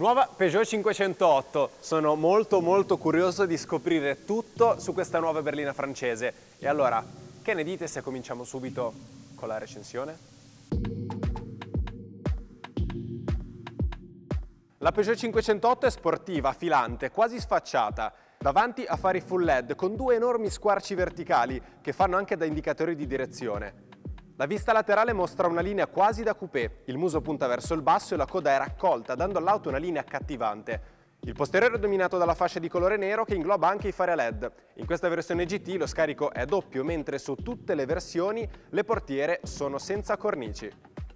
Nuova Peugeot 508, sono molto molto curioso di scoprire tutto su questa nuova berlina francese. E allora, che ne dite se cominciamo subito con la recensione? La Peugeot 508 è sportiva, filante, quasi sfacciata. Davanti a fari full LED con due enormi squarci verticali che fanno anche da indicatori di direzione. La vista laterale mostra una linea quasi da coupé, il muso punta verso il basso e la coda è raccolta, dando all'auto una linea accattivante. Il posteriore è dominato dalla fascia di colore nero che ingloba anche i fari a LED. In questa versione GT lo scarico è doppio, mentre su tutte le versioni le portiere sono senza cornici.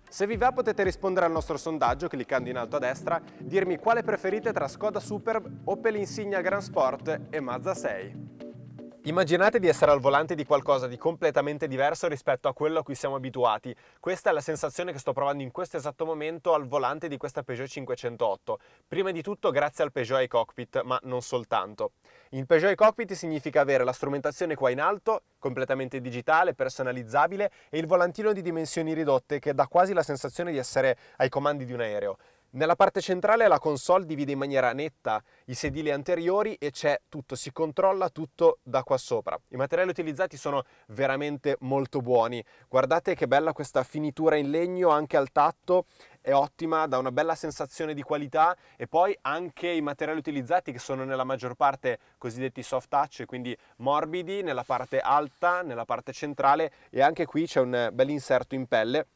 Se vi va potete rispondere al nostro sondaggio cliccando in alto a destra, dirmi quale preferite tra Skoda Superb, Opel Insignia Grand Sport e Mazda 6. Immaginate di essere al volante di qualcosa di completamente diverso rispetto a quello a cui siamo abituati. Questa è la sensazione che sto provando in questo esatto momento al volante di questa Peugeot 508. Prima di tutto grazie al Peugeot e Cockpit, ma non soltanto. Il Peugeot e Cockpit significa avere la strumentazione qua in alto, completamente digitale, personalizzabile e il volantino di dimensioni ridotte che dà quasi la sensazione di essere ai comandi di un aereo. Nella parte centrale la console divide in maniera netta i sedili anteriori e c'è tutto, si controlla tutto da qua sopra. I materiali utilizzati sono veramente molto buoni. Guardate che bella questa finitura in legno anche al tatto, è ottima, dà una bella sensazione di qualità e poi anche i materiali utilizzati che sono nella maggior parte cosiddetti soft touch, quindi morbidi nella parte alta, nella parte centrale e anche qui c'è un bel inserto in pelle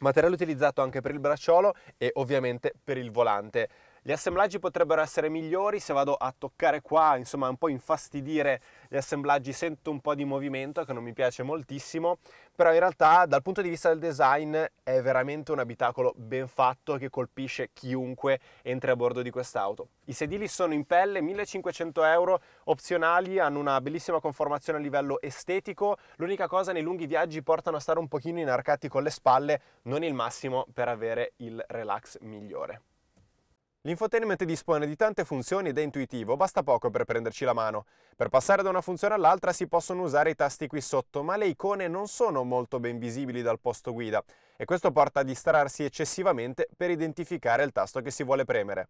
materiale utilizzato anche per il bracciolo e ovviamente per il volante. Gli assemblaggi potrebbero essere migliori se vado a toccare qua, insomma un po' infastidire gli assemblaggi sento un po' di movimento che non mi piace moltissimo, però in realtà dal punto di vista del design è veramente un abitacolo ben fatto che colpisce chiunque entri a bordo di quest'auto. I sedili sono in pelle, 1500 euro, opzionali, hanno una bellissima conformazione a livello estetico, l'unica cosa nei lunghi viaggi portano a stare un pochino inarcati con le spalle, non il massimo per avere il relax migliore. L'infotainment dispone di tante funzioni ed è intuitivo, basta poco per prenderci la mano. Per passare da una funzione all'altra si possono usare i tasti qui sotto, ma le icone non sono molto ben visibili dal posto guida e questo porta a distrarsi eccessivamente per identificare il tasto che si vuole premere.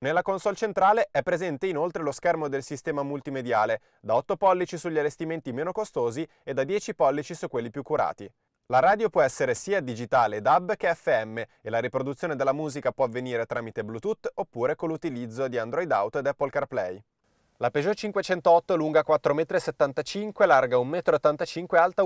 Nella console centrale è presente inoltre lo schermo del sistema multimediale, da 8 pollici sugli allestimenti meno costosi e da 10 pollici su quelli più curati. La radio può essere sia digitale DAB che FM e la riproduzione della musica può avvenire tramite Bluetooth oppure con l'utilizzo di Android Auto ed Apple CarPlay. La Peugeot 508 lunga 4,75 m, larga 1,85 m e alta 1,40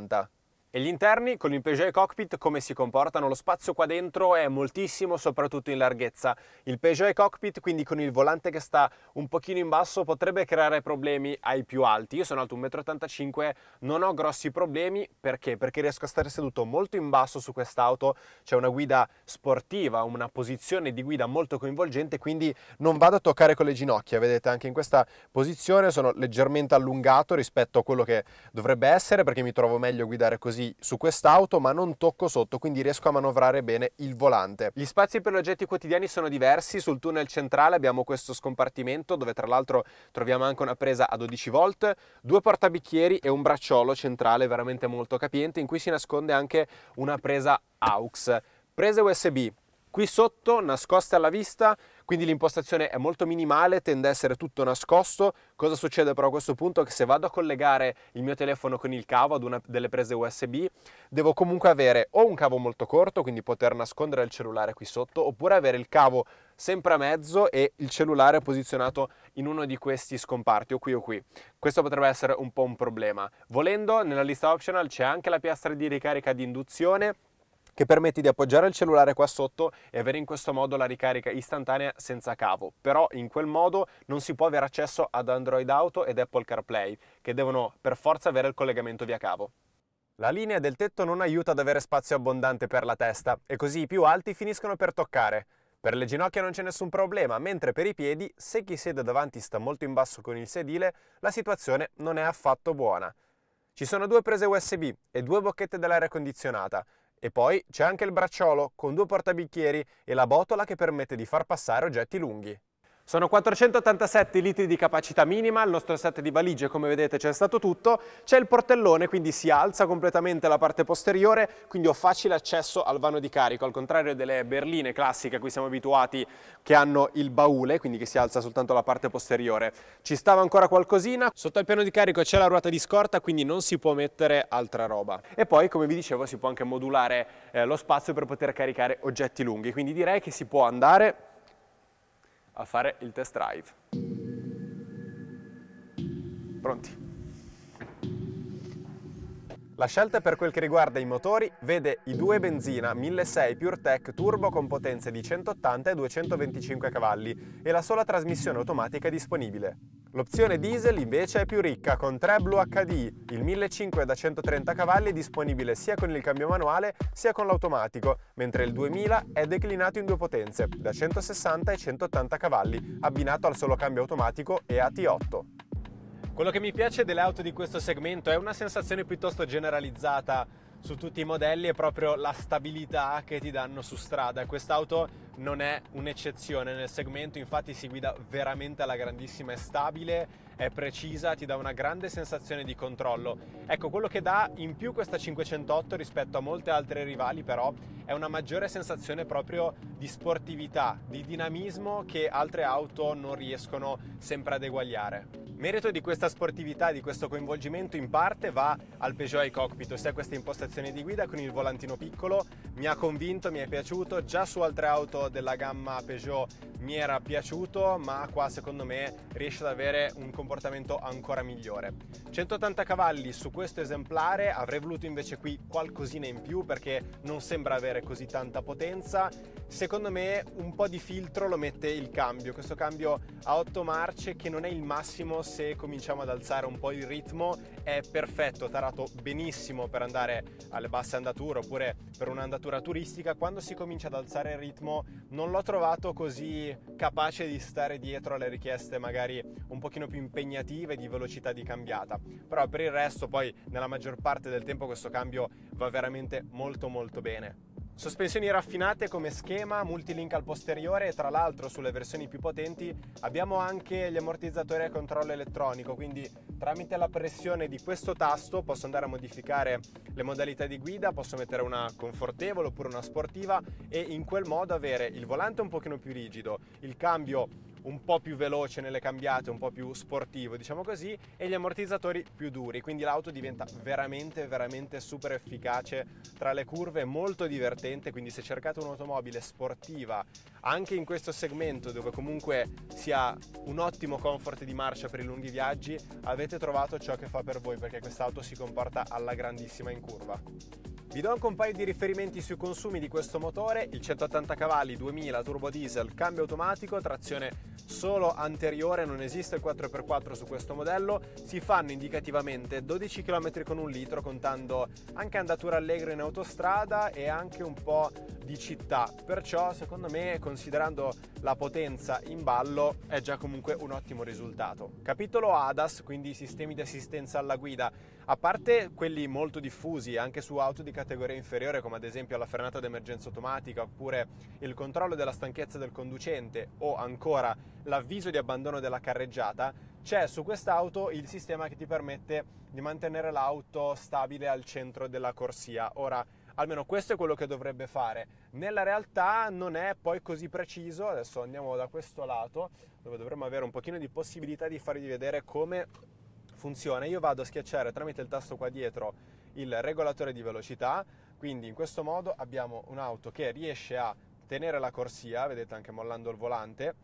m. E gli interni con il Peugeot Cockpit come si comportano? Lo spazio qua dentro è moltissimo, soprattutto in larghezza. Il Peugeot Cockpit, quindi con il volante che sta un pochino in basso, potrebbe creare problemi ai più alti. Io sono alto 1,85 m, non ho grossi problemi, perché? Perché riesco a stare seduto molto in basso su quest'auto, c'è una guida sportiva, una posizione di guida molto coinvolgente, quindi non vado a toccare con le ginocchia. Vedete, anche in questa posizione sono leggermente allungato rispetto a quello che dovrebbe essere, perché mi trovo meglio a guidare così così su quest'auto ma non tocco sotto quindi riesco a manovrare bene il volante. Gli spazi per gli oggetti quotidiani sono diversi, sul tunnel centrale abbiamo questo scompartimento dove tra l'altro troviamo anche una presa a 12 volt, due portabicchieri e un bracciolo centrale veramente molto capiente in cui si nasconde anche una presa AUX. Prese USB, qui sotto nascoste alla vista quindi l'impostazione è molto minimale, tende a essere tutto nascosto. Cosa succede però a questo punto? Che se vado a collegare il mio telefono con il cavo ad una delle prese USB, devo comunque avere o un cavo molto corto, quindi poter nascondere il cellulare qui sotto, oppure avere il cavo sempre a mezzo e il cellulare posizionato in uno di questi scomparti, o qui o qui. Questo potrebbe essere un po' un problema. Volendo, nella lista optional c'è anche la piastra di ricarica di induzione, che permette di appoggiare il cellulare qua sotto e avere in questo modo la ricarica istantanea senza cavo. Però in quel modo non si può avere accesso ad Android Auto ed Apple CarPlay, che devono per forza avere il collegamento via cavo. La linea del tetto non aiuta ad avere spazio abbondante per la testa e così i più alti finiscono per toccare. Per le ginocchia non c'è nessun problema, mentre per i piedi, se chi siede davanti sta molto in basso con il sedile, la situazione non è affatto buona. Ci sono due prese USB e due bocchette dell'aria condizionata, e poi c'è anche il bracciolo con due portabicchieri e la botola che permette di far passare oggetti lunghi. Sono 487 litri di capacità minima, il nostro set di valigie come vedete c'è stato tutto, c'è il portellone quindi si alza completamente la parte posteriore, quindi ho facile accesso al vano di carico, al contrario delle berline classiche a cui siamo abituati che hanno il baule, quindi che si alza soltanto la parte posteriore. Ci stava ancora qualcosina, sotto al piano di carico c'è la ruota di scorta quindi non si può mettere altra roba. E poi come vi dicevo si può anche modulare eh, lo spazio per poter caricare oggetti lunghi, quindi direi che si può andare a fare il test drive. Pronti? La scelta per quel che riguarda i motori vede i due benzina 1.6 PureTech Turbo con potenze di 180 e 225 cavalli e la sola trasmissione automatica disponibile. L'opzione diesel invece è più ricca con tre Blue HD, il 1500 da 130 cavalli è disponibile sia con il cambio manuale sia con l'automatico, mentre il 2000 è declinato in due potenze, da 160 e 180 cavalli, abbinato al solo cambio automatico e AT8. Quello che mi piace delle auto di questo segmento è una sensazione piuttosto generalizzata su tutti i modelli è proprio la stabilità che ti danno su strada. Quest'auto non è un'eccezione nel segmento, infatti si guida veramente alla grandissima, è stabile, è precisa, ti dà una grande sensazione di controllo. Ecco, quello che dà in più questa 508 rispetto a molte altre rivali però è una maggiore sensazione proprio di sportività, di dinamismo che altre auto non riescono sempre ad eguagliare. Merito di questa sportività, di questo coinvolgimento in parte va al Peugeot Cockpit, ossia questa impostazione di guida con il volantino piccolo, mi ha convinto, mi è piaciuto, già su altre auto della gamma Peugeot mi era piaciuto, ma qua secondo me riesce ad avere un comportamento ancora migliore. 180 cavalli su questo esemplare, avrei voluto invece qui qualcosina in più perché non sembra avere così tanta potenza Secondo me un po' di filtro lo mette il cambio, questo cambio a 8 marce che non è il massimo se cominciamo ad alzare un po' il ritmo, è perfetto, tarato benissimo per andare alle basse andature oppure per un'andatura turistica, quando si comincia ad alzare il ritmo non l'ho trovato così capace di stare dietro alle richieste magari un pochino più impegnative di velocità di cambiata, però per il resto poi nella maggior parte del tempo questo cambio va veramente molto molto bene. Sospensioni raffinate come schema, multilink al posteriore e tra l'altro sulle versioni più potenti abbiamo anche gli ammortizzatori a controllo elettronico, quindi tramite la pressione di questo tasto posso andare a modificare le modalità di guida, posso mettere una confortevole oppure una sportiva e in quel modo avere il volante un pochino più rigido, il cambio un po' più veloce nelle cambiate, un po' più sportivo, diciamo così, e gli ammortizzatori più duri, quindi l'auto diventa veramente veramente super efficace tra le curve, molto divertente, quindi se cercate un'automobile sportiva anche in questo segmento dove comunque si ha un ottimo comfort di marcia per i lunghi viaggi, avete trovato ciò che fa per voi perché quest'auto si comporta alla grandissima in curva. Vi do anche un paio di riferimenti sui consumi di questo motore, il 180 cavalli 2000 turbo diesel, cambio automatico, trazione solo anteriore, non esiste il 4x4 su questo modello, si fanno indicativamente 12 km con un litro contando anche andatura allegra in autostrada e anche un po' di città, perciò secondo me considerando la potenza in ballo è già comunque un ottimo risultato. Capitolo ADAS, quindi sistemi di assistenza alla guida, a parte quelli molto diffusi anche su auto di categoria inferiore come ad esempio la frenata d'emergenza automatica oppure il controllo della stanchezza del conducente o ancora l'avviso di abbandono della carreggiata, c'è su quest'auto il sistema che ti permette di mantenere l'auto stabile al centro della corsia. Ora, almeno questo è quello che dovrebbe fare. Nella realtà non è poi così preciso, adesso andiamo da questo lato dove dovremmo avere un pochino di possibilità di farvi vedere come funziona, io vado a schiacciare tramite il tasto qua dietro il regolatore di velocità, quindi in questo modo abbiamo un'auto che riesce a tenere la corsia, vedete anche mollando il volante,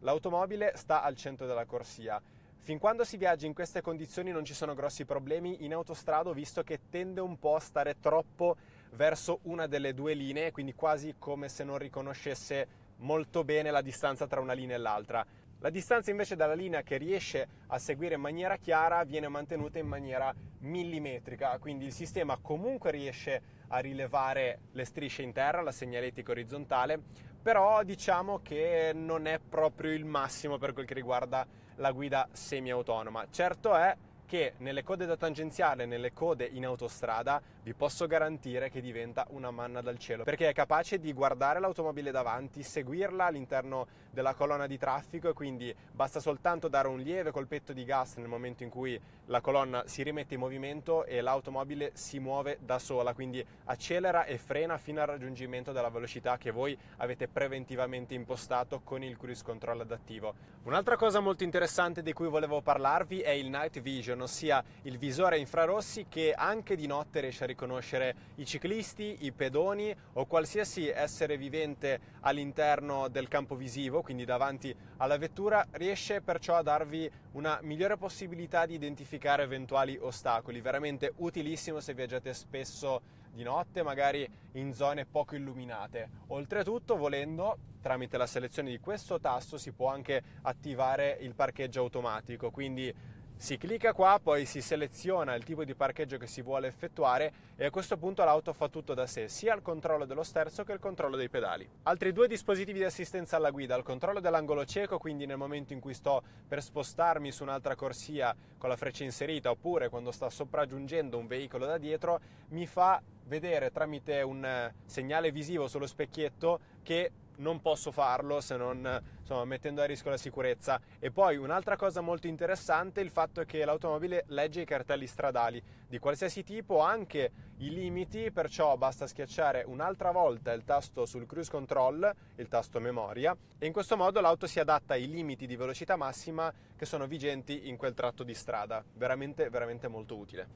l'automobile sta al centro della corsia. Fin quando si viaggia in queste condizioni non ci sono grossi problemi in autostrada visto che tende un po' a stare troppo verso una delle due linee, quindi quasi come se non riconoscesse molto bene la distanza tra una linea e l'altra. La distanza invece dalla linea che riesce a seguire in maniera chiara viene mantenuta in maniera millimetrica, quindi il sistema comunque riesce a rilevare le strisce in terra, la segnaletica orizzontale, però diciamo che non è proprio il massimo per quel che riguarda la guida semi-autonoma. Certo è che nelle code da tangenziale, nelle code in autostrada, vi posso garantire che diventa una manna dal cielo, perché è capace di guardare l'automobile davanti, seguirla all'interno della colonna di traffico e quindi basta soltanto dare un lieve colpetto di gas nel momento in cui la colonna si rimette in movimento e l'automobile si muove da sola, quindi accelera e frena fino al raggiungimento della velocità che voi avete preventivamente impostato con il cruise control adattivo. Un'altra cosa molto interessante di cui volevo parlarvi è il night vision Vision, ossia il visore a infrarossi che anche di notte riesce a riconoscere i ciclisti, i pedoni o qualsiasi essere vivente all'interno del campo visivo, quindi davanti alla vettura, riesce perciò a darvi una migliore possibilità di identificare eventuali ostacoli, veramente utilissimo se viaggiate spesso di notte, magari in zone poco illuminate. Oltretutto, volendo, tramite la selezione di questo tasto si può anche attivare il parcheggio automatico, quindi si clicca qua, poi si seleziona il tipo di parcheggio che si vuole effettuare e a questo punto l'auto fa tutto da sé, sia il controllo dello sterzo che il controllo dei pedali. Altri due dispositivi di assistenza alla guida, il controllo dell'angolo cieco, quindi nel momento in cui sto per spostarmi su un'altra corsia con la freccia inserita oppure quando sta sopraggiungendo un veicolo da dietro, mi fa vedere tramite un eh, segnale visivo sullo specchietto che non posso farlo se non insomma, mettendo a rischio la sicurezza. E poi un'altra cosa molto interessante è il fatto che l'automobile legge i cartelli stradali di qualsiasi tipo, anche i limiti, perciò basta schiacciare un'altra volta il tasto sul cruise control, il tasto memoria, e in questo modo l'auto si adatta ai limiti di velocità massima che sono vigenti in quel tratto di strada. Veramente, veramente molto utile.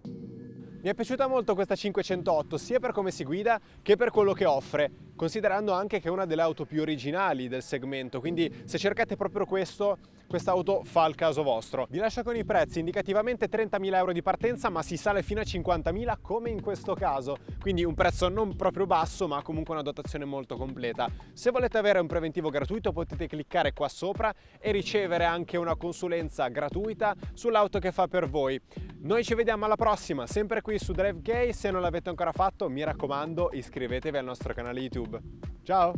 Mi è piaciuta molto questa 508 sia per come si guida che per quello che offre considerando anche che è una delle auto più originali del segmento, quindi se cercate proprio questo, quest'auto fa il caso vostro. Vi lascio con i prezzi, indicativamente 30.000 euro di partenza, ma si sale fino a 50.000 come in questo caso, quindi un prezzo non proprio basso, ma comunque una dotazione molto completa. Se volete avere un preventivo gratuito potete cliccare qua sopra e ricevere anche una consulenza gratuita sull'auto che fa per voi. Noi ci vediamo alla prossima, sempre qui su DriveGay, se non l'avete ancora fatto mi raccomando iscrivetevi al nostro canale YouTube. YouTube. Ciao!